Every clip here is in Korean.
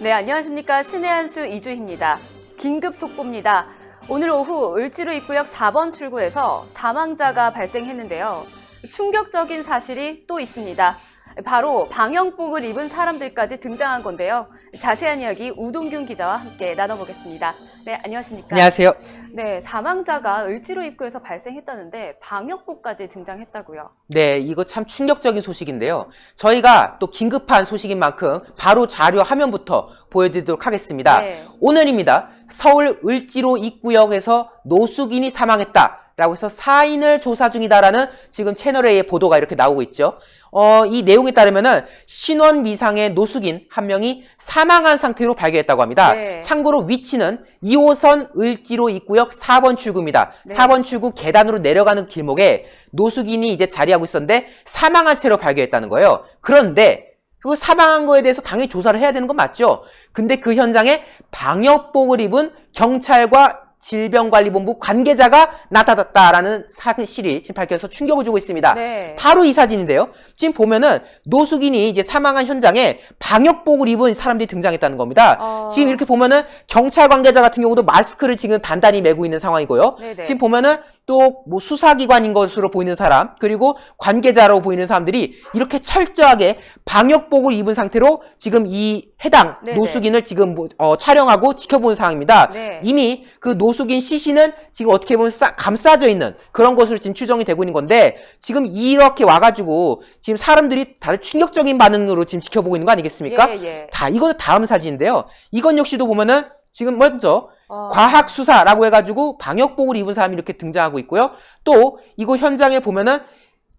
네, 안녕하십니까. 신의 한수 이주희입니다. 긴급 속보입니다. 오늘 오후 을지로 입구역 4번 출구에서 사망자가 발생했는데요. 충격적인 사실이 또 있습니다. 바로 방역복을 입은 사람들까지 등장한 건데요. 자세한 이야기 우동균 기자와 함께 나눠보겠습니다. 네, 안녕하십니까? 안녕하세요. 네, 사망자가 을지로 입구에서 발생했다는데 방역복까지 등장했다고요. 네, 이거 참 충격적인 소식인데요. 저희가 또 긴급한 소식인 만큼 바로 자료 화면부터 보여드리도록 하겠습니다. 네. 오늘입니다. 서울 을지로 입구역에서 노숙인이 사망했다. 라고 해서 사인을 조사 중이다라는 지금 채널A의 보도가 이렇게 나오고 있죠. 어, 이 내용에 따르면은 신원 미상의 노숙인 한 명이 사망한 상태로 발견했다고 합니다. 네. 참고로 위치는 2호선 을지로 입구역 4번 출구입니다. 네. 4번 출구 계단으로 내려가는 길목에 노숙인이 이제 자리하고 있었는데 사망한 채로 발견했다는 거예요. 그런데 그 사망한 거에 대해서 당연히 조사를 해야 되는 건 맞죠. 근데 그 현장에 방역복을 입은 경찰과 질병관리본부 관계자가 나타났다라는 사실이 지금 밝혀서 충격을 주고 있습니다. 네. 바로 이 사진인데요. 지금 보면은 노숙인이 이제 사망한 현장에 방역복을 입은 사람들이 등장했다는 겁니다. 어... 지금 이렇게 보면은 경찰 관계자 같은 경우도 마스크를 지금 단단히 메고 있는 상황이고요. 네네. 네. 지금 보면은 또뭐 수사기관인 것으로 보이는 사람 그리고 관계자로 보이는 사람들이 이렇게 철저하게 방역복을 입은 상태로 지금 이 해당 네네. 네. 노숙인을 지금 뭐, 어, 촬영하고 지켜보는 상황입니다. 네. 이미 그 노숙인 시신은 지금 어떻게 보면 싸, 감싸져 있는 그런 것으로 지금 추정이 되고 있는 건데 지금 이렇게 와가지고 지금 사람들이 다들 충격적인 반응으로 지금 지켜보고 있는 거 아니겠습니까? 예, 예. 다 이거는 다음 사진인데요. 이건 역시도 보면은 지금 먼저 아. 과학 수사라고 해가지고 방역복을 입은 사람이 이렇게 등장하고 있고요. 또 이거 현장에 보면은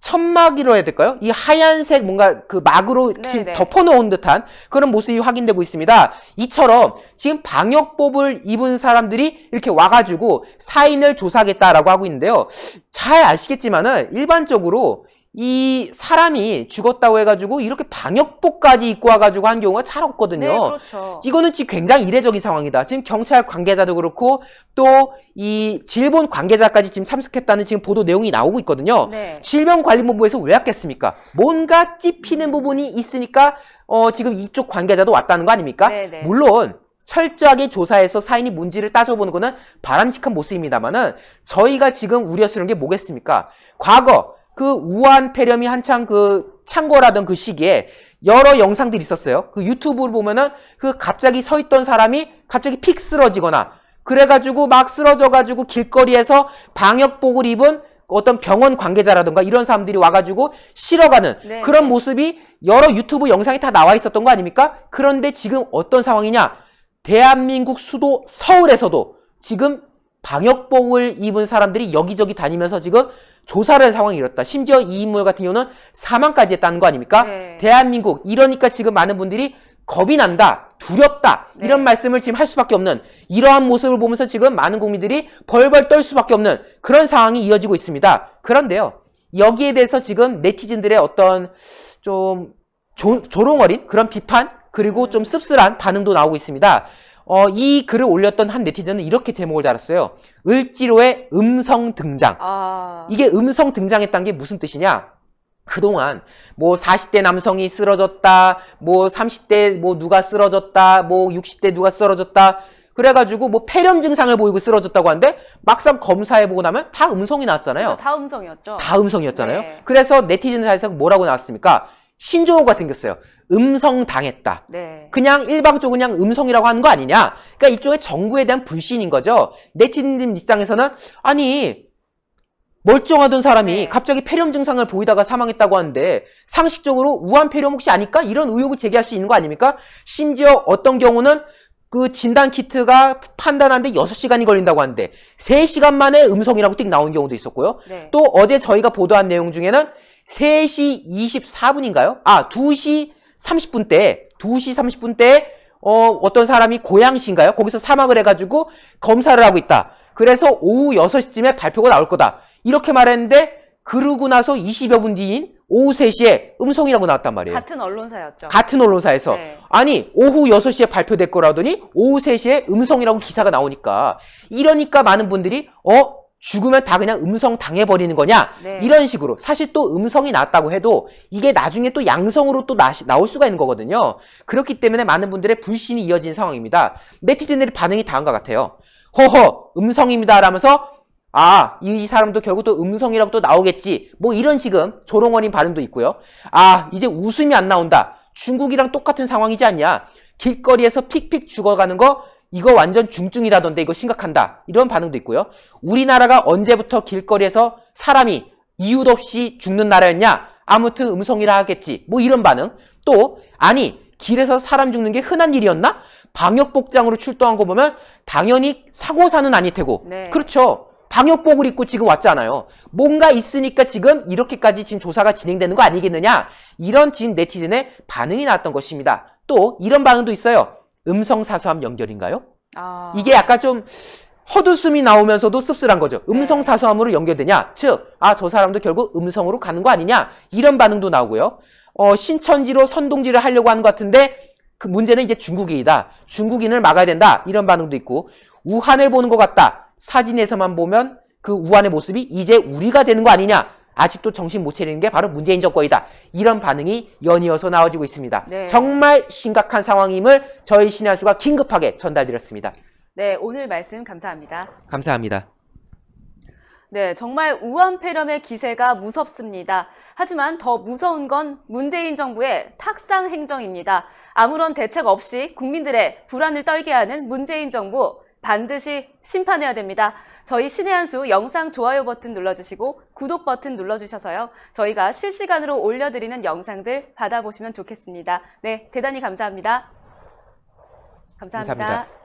천막이라 해야 될까요? 이 하얀색 뭔가 그 막으로 네네. 네. 덮어놓은 듯한 그런 모습이 확인되고 있습니다. 이처럼 지금 방역복을 입은 사람들이 이렇게 와가지고 사인을 조사하겠다라고 하고 있는데요. 잘 아시겠지만은 일반적으로 이 사람이 죽었다고 해가지고 이렇게 방역복까지 입고 와가지고 한 경우가 잘 없거든요. 네, 그렇죠. 이거는 지금 굉장히 이례적인 상황이다. 지금 경찰 관계자도 그렇고 또 이 질본 관계자까지 지금 참석했다는 지금 보도 내용이 나오고 있거든요. 네. 질병관리본부에서 왜 왔겠습니까? 뭔가 찝히는 부분이 있으니까 어, 지금 이쪽 관계자도 왔다는 거 아닙니까? 네네. 네. 물론 철저하게 조사해서 사인이 뭔지를 따져보는 거는 바람직한 모습입니다만은 저희가 지금 우려스러운 게 뭐겠습니까? 과거 그 우한 폐렴이 한창 그 창궐하던 그 시기에 여러 영상들이 있었어요. 그 유튜브를 보면은 그 갑자기 서 있던 사람이 갑자기 픽 쓰러지거나 그래가지고 막 쓰러져가지고 길거리에서 방역복을 입은 어떤 병원 관계자라든가 이런 사람들이 와가지고 실어가는 네. 그런 네. 모습이 여러 유튜브 영상이 다 나와 있었던 거 아닙니까? 그런데 지금 어떤 상황이냐? 대한민국 수도 서울에서도 지금 방역봉을 입은 사람들이 여기저기 다니면서 지금 조사를 한 상황이 이렇다. 심지어 이 인물 같은 경우는 사망까지 했다는 거 아닙니까? 네. 대한민국 이러니까 지금 많은 분들이 겁이 난다, 두렵다 네. 이런 말씀을 지금 할 수밖에 없는 이러한 모습을 보면서 지금 많은 국민들이 벌벌 떨 수밖에 없는 그런 상황이 이어지고 있습니다. 그런데요. 여기에 대해서 지금 네티즌들의 어떤 좀 조롱어린 그런 비판 그리고 음. 좀 씁쓸한 반응도 나오고 있습니다. 어, 이 글을 올렸던 한 네티즌은 이렇게 제목을 달았어요. 을지로의 음성 등장. 아... 이게 음성 등장했다는 게 무슨 뜻이냐? 그동안 뭐 40대 남성이 쓰러졌다, 뭐 30대 뭐 누가 쓰러졌다, 뭐 60대 누가 쓰러졌다. 그래가지고 뭐 폐렴 증상을 보이고 쓰러졌다고 하는데 막상 검사해보고 나면 다 음성이 나왔잖아요. 그렇죠. 다 음성이었죠. 다 음성이었잖아요. 네. 그래서 네티즌 사이에서 뭐라고 나왔습니까? 신조어가 생겼어요. 음성당했다. 네. 그냥 일방적으로 그냥 음성이라고 하는 거 아니냐. 그러니까 이쪽에 정부에 대한 불신인 거죠. 내친즌 입장에서는 아니 멀쩡하던 사람이 네. 갑자기 폐렴 증상을 보이다가 사망했다고 하는데 상식적으로 우한 폐렴 혹시 아닐까? 이런 의혹을 제기할 수 있는 거 아닙니까? 심지어 어떤 경우는 그 진단 키트가 판단하는데 6 시간이 걸린다고 하는데 3시간 만에 음성이라고 띡 나온 경우도 있었고요. 네. 또 어제 저희가 보도한 내용 중에는 3시2 4 분인가요 아, 2시 30분 때 2시 30분 때 어, 어떤 사람이 고양시인가요? 거기서 사망을 해가지고 검사를 하고 있다. 그래서 오후 6시쯤에 발표가 나올 거다. 이렇게 말했는데 그러고 나서 20여 분 뒤인 오후 3시에 음성이라고 나왔단 말이에요. 같은 언론사였죠. 같은 언론사에서. 네. 아니, 오후 6시에 발표될 거라더니 오후 3시에 음성이라고 기사가 나오니까. 이러니까 많은 분들이 어? 죽으면 다 그냥 음성 당해버리는 거냐 네. 이런 식으로 사실 또 음성이 나왔다고 해도 이게 나중에 또 양성으로 또 나, 나올 수가 있는 거거든요 그렇기 때문에 많은 분들의 불신이 이어진 상황입니다 네티즌들의 반응이 다음과 같아요 허허 음성입니다 라면서 아, 이, 사람도 결국 또 음성이라고 또 나오겠지. 뭐 이런 지금 조롱어린 발음도 있고요. 아, 이제 웃음이 안 나온다. 중국이랑 똑같은 상황이지 않냐. 길거리에서 픽픽 죽어가는 거 이거 완전 중증이라던데 이거 심각한다 이런 반응도 있고요 우리나라가 언제부터 길거리에서 사람이 이유도 없이 죽는 나라였냐 아무튼 음성이라 하겠지 뭐 이런 반응 또 아니 길에서 사람 죽는 게 흔한 일이었나 방역복장으로 출동한 거 보면 당연히 사고사는 아닐 테고 네. 그렇죠 방역복을 입고 지금 왔잖아요. 뭔가 있으니까 지금 이렇게까지 지금 조사가 진행되는 거 아니겠느냐. 이런 진 네티즌의 반응이 나왔던 것입니다. 또 이런 반응도 있어요. 음성 사수함 연결인가요? 아... 이게 약간 좀 헛웃음이 나오면서도 씁쓸한 거죠. 네. 음성 사수함으로 연결되냐? 즉, 아, 저 사람도 결국 음성으로 가는 거 아니냐? 이런 반응도 나오고요. 어, 신천지로 선동지를 하려고 하는 것 같은데 그 문제는 이제 중국인이다. 중국인을 막아야 된다. 이런 반응도 있고 우한을 보는 것 같다. 사진에서만 보면 그 우한의 모습이 이제 우리가 되는 거 아니냐? 아직도 정신 못 차리는 게 바로 문재인 정권이다. 이런 반응이 연이어서 나와지고 있습니다. 네. 정말 심각한 상황임을 저희 신한수가 긴급하게 전달드렸습니다. 네, 오늘 말씀 감사합니다. 감사합니다. 네, 정말 우한폐렴의 기세가 무섭습니다. 하지만 더 무서운 건 문재인 정부의 탁상 행정입니다. 아무런 대책 없이 국민들의 불안을 떨게 하는 문재인 정부 반드시 심판해야 됩니다. 저희 신의 한수 영상 좋아요 버튼 눌러주시고 구독 버튼 눌러주셔서요. 저희가 실시간으로 올려드리는 영상들 받아보시면 좋겠습니다. 네, 대단히 감사합니다. 감사합니다. 감사합니다.